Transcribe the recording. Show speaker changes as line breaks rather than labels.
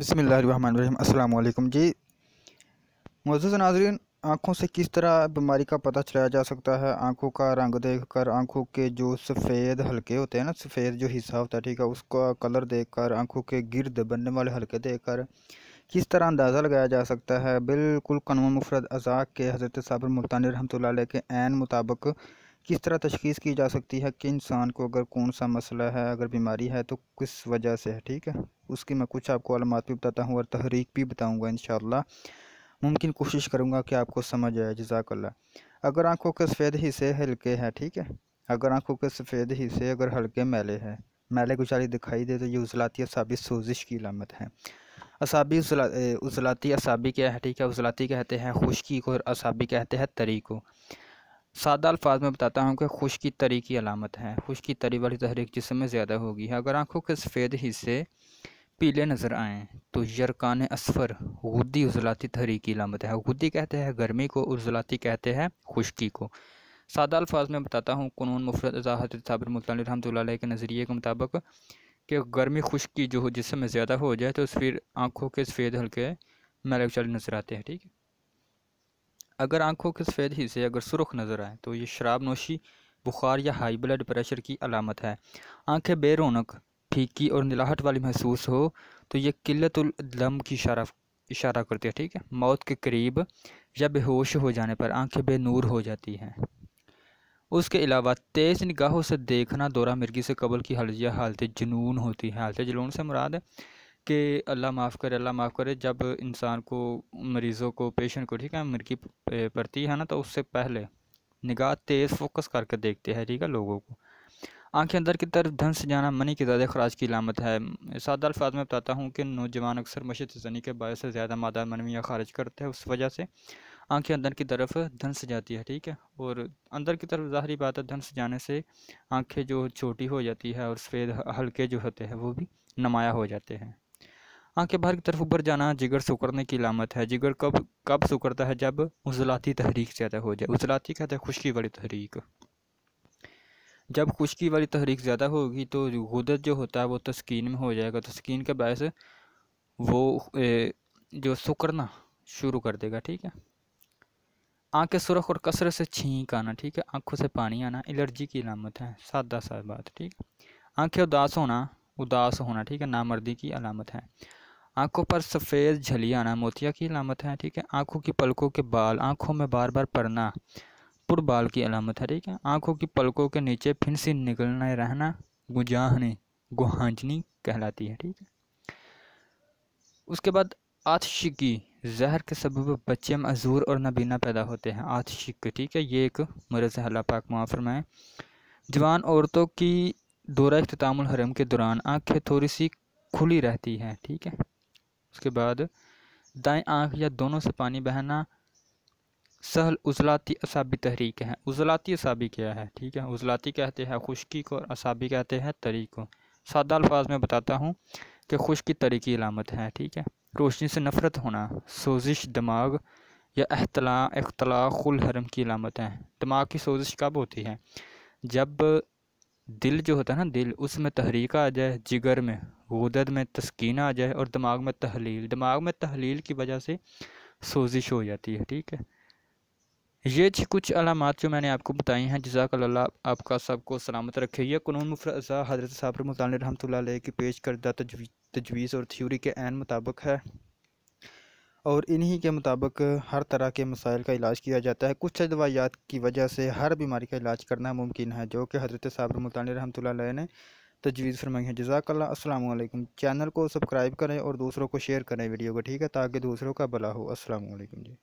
बसमिल अल्लाम जी मौजूद नाजरीन आँखों से किस तरह बीमारी का पता चलाया जा सकता है आँखों का रंग देख कर आँखों के जो सफ़ेद हल्के होते हैं ना सफ़ेद जो हिस्सा होता है ठीक है उसका कलर देख कर आँखों के गिरद बनने वाले हल्के देख कर किस तरह अंदाज़ा लगाया जा सकता है बिल्कुल कनवा मुफरत अज़ाक के हज़रत साबर मुल्तान रहमत के आन मुताबिक किस तरह तशखीस की जा सकती है कि इंसान को अगर कौन सा मसला है अगर बीमारी है तो किस वजह से है ठीक है उसकी मैं कुछ आपको अलमात भी बताता हूँ और तहरीक भी बताऊँगा इन मुमकिन कोशिश करूँगा कि आपको समझ आए जजाकल्ला अगर आँखों के सफ़ेद हिस्से हल्के हैं ठीक है अगर आँखों के सफ़ेद हिस्से अगर हल्के मैले हैं मैले गुजारी दिखाई दे तो ये उजलाती असाबी सोजिश की लामत है असाबी उजला उजलाती असाबी क्या है ठीक है उजलाती कहते हैं खुशकी को और
असाबी कहते हैं तरी को सादा अल्फाज में बताता हूँ कि खुश्की तरी की अलामत है की तरी वाली तहरीक जिसम में ज़्यादा होगी अगर आँखों के सफ़ेद हिस्से पीले नज़र आएँ तो यरकान असफर गुद्दी उजलाती तहरीक की अलामत है गुद्दी कहते हैं गर्मी को उजलाती कहते हैं खुश्की को सादा अल्फाज में बताता हूँ कनून मुफरत अज़ाहतर साबिर मुल्तान रहमत के नज़रिए के मुताबिक कि गर्मी खुश्की जो हो जिसम में ज़्यादा हो जाए तो फिर आँखों के सफ़ेद हल्के मैलक नज़र आते हैं ठीक है अगर आंखों के सफ़ेद हिस्से अगर सुरख नज़र आए तो ये शराब नोशी बुखार या हाई ब्लड प्रेशर की अलामत है आंखें बेरोनक फीकी और निलाहट वाली महसूस हो तो ये किल्लतम की इशारा इशारा करती है ठीक है मौत के करीब या बेहोश हो जाने पर आंखें बेनूर हो जाती हैं उसके अलावा तेज़ निगाहों से देखना दौरा मिर्गी से कबल की हलजिया हालत जुनून होती है हालत जुनून से मुराद है कि अल्लाह माफ़ करे अल्लाह माफ़ करे जब इंसान को मरीज़ों को पेशेंट को ठीक है मिर्गी पड़ती है ना तो उससे पहले निगाह तेज़ फोकस करके देखते हैं ठीक है लोगों को आंखें अंदर की तरफ धन से जाना मनी के ज़्यादा खराज की लामत है सादा अल्फाज में बताता हूँ कि नौजवान अक्सर मशत जनी के बायस से ज़्यादा मादा मनविया खारिज करते हैं उस वजह से आंखें अंदर की तरफ धन से जाती है ठीक है और अंदर की तरफ ज़ाहरी बात है धन से जाने से आँखें जो छोटी हो जाती है और सफ़ेद हल्के जो होते हैं वो भी नमाया हो जाते हैं आँख के बाहर की तरफ ऊपर जाना जिगर सुकड़ने की लामत है जिगर कब कब सुकड़ता है जब उजलाती तहरीक ज़्यादा हो जाए उजलाती कहते हैं खुशकी वाली तहरीक जब खुशकी वाली तहरीक ज़्यादा होगी तो गुदत जो होता है वो तस्किन में हो जाएगा तस्किन के बायस वो ए, जो सुकड़ना शुरू कर देगा ठीक है आँखें सुरख और कसरत से छींक आना ठीक है आँखों से पानी आना एलर्जी की अलामत है सादा सा बात ठीक है आँखें उदास होना उदास होना ठीक है नामर्दी की अलामत है आंखों पर सफ़ेद झलिया आना मोतिया की अलामत है ठीक है आंखों की पलकों के बाल आंखों में बार बार पड़ना बाल की अलामत है ठीक है आंखों की पलकों के नीचे फिर से निकलना रहना गुजाहने गुहांजनी कहलाती है ठीक है उसके बाद आतशिकी जहर के सबब बच्चे में अजूर और नबीना पैदा होते हैं आतशिक ठीक है ये एक मरज़ अल्लाह पाक मुआफरमा में जवान औरतों की दौरा अख्तामुल हरम के दौरान आँखें थोड़ी सी खुली रहती है ठीक है उसके बाद दाएं आंख या दोनों से पानी बहना सहल उजलाती असाबी तहरीक है उजलाती असाबी क्या है ठीक है उजलाती कहते हैं खुशकी को और असाबी कहते हैं तरीक को सादा अल्फाज में बताता हूँ कि खुश्की तरी की अलामत है ठीक है रोशनी से नफ़रत होना सोजिश दिमाग या अहतला अख्तला खुल हरम की अलामत है दिमाग की सोजिश कब होती है जब दिल जो होता है ना दिल उसमें तहरीक आ जाए जिगर में गुदद में तस्कीन आ जाए और दिमाग में तहलील दिमाग में तहलील की वजह से सोजिश हो जाती है ठीक है ये थी कुछ अलामत जो मैंने आपको बताई हैं जजाकल्ला आपका सबको सलामत रखे यह क़ानून मुफ्रजा हज़रत साबर मुतान रहमत की पेश करदा तजवी तजवीज़ और थ्यूरी के
एन मुताबक है और इन्हीं के मुताबिक हर तरह के मसाइल का इलाज किया जाता है कुछ दवायात की वजह से हर बीमारी का इलाज करना मुमकिन है जो कि हज़रत साबर मुतान रहमत ने तजवीज़ फरमाई है जजाकल्ला असलम चैनल को सब्सक्राइब करें और दूसरों को शेयर करें वीडियो को ठीक है ताकि दूसरों का भला हो असलम जी